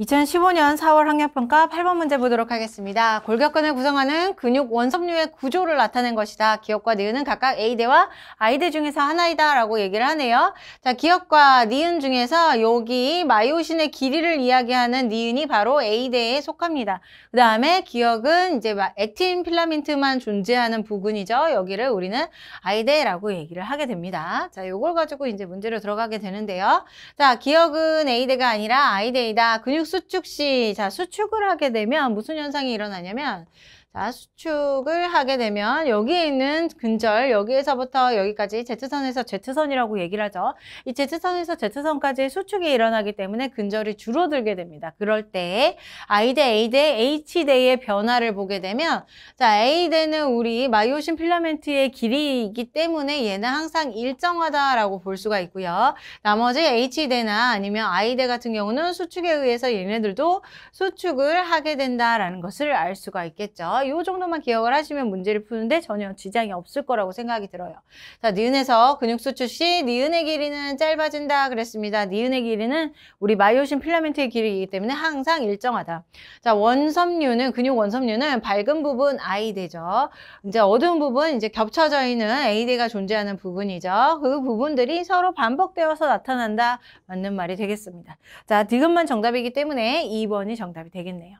2015년 4월 학력평가 8번 문제 보도록 하겠습니다. 골격근을 구성하는 근육 원섭류의 구조를 나타낸 것이다. 기억과 니은은 각각 A대와 I대 중에서 하나이다 라고 얘기를 하네요. 자, 기억과 니은 중에서 여기 마이오신의 길이를 이야기하는 니은이 바로 A대에 속합니다. 그 다음에 기억은 이제 액틴 필라멘트만 존재하는 부근이죠. 여기를 우리는 I대라고 얘기를 하게 됩니다. 자, 요걸 가지고 이제 문제로 들어가게 되는데요. 자, 기억은 A대가 아니라 I대이다. 근육 수축, 시. 자, 수축을 하게 되면 무슨 현상이 일어나냐면 자, 수축을 하게 되면 여기에 있는 근절 여기에서부터 여기까지 Z선에서 Z선이라고 얘기를 하죠. 이 Z선에서 Z선까지 수축이 일어나기 때문에 근절이 줄어들게 됩니다. 그럴 때 I 대 A 대 H 대의 변화를 보게 되면 자, A 대는 우리 마이오신 필라멘트의 길이이기 때문에 얘는 항상 일정하다라고 볼 수가 있고요. 나머지 H 대나 아니면 I 대 같은 경우는 수축에 의해서 얘네들도 수축을 하게 된다라는 것을 알 수가 있겠죠. 요 정도만 기억을 하시면 문제를 푸는데 전혀 지장이 없을 거라고 생각이 들어요. 자, 니은에서 근육수축 시 니은의 길이는 짧아진다 그랬습니다. 니은의 길이는 우리 마이오신 필라멘트의 길이기 때문에 항상 일정하다. 자, 원섬유는 근육 원섬유는 밝은 부분 아이대죠 이제 어두운 부분 이제 겹쳐져 있는 A대가 존재하는 부분이죠. 그 부분들이 서로 반복되어서 나타난다. 맞는 말이 되겠습니다. 자, 디귿만 정답이기 때문에 2번이 정답이 되겠네요.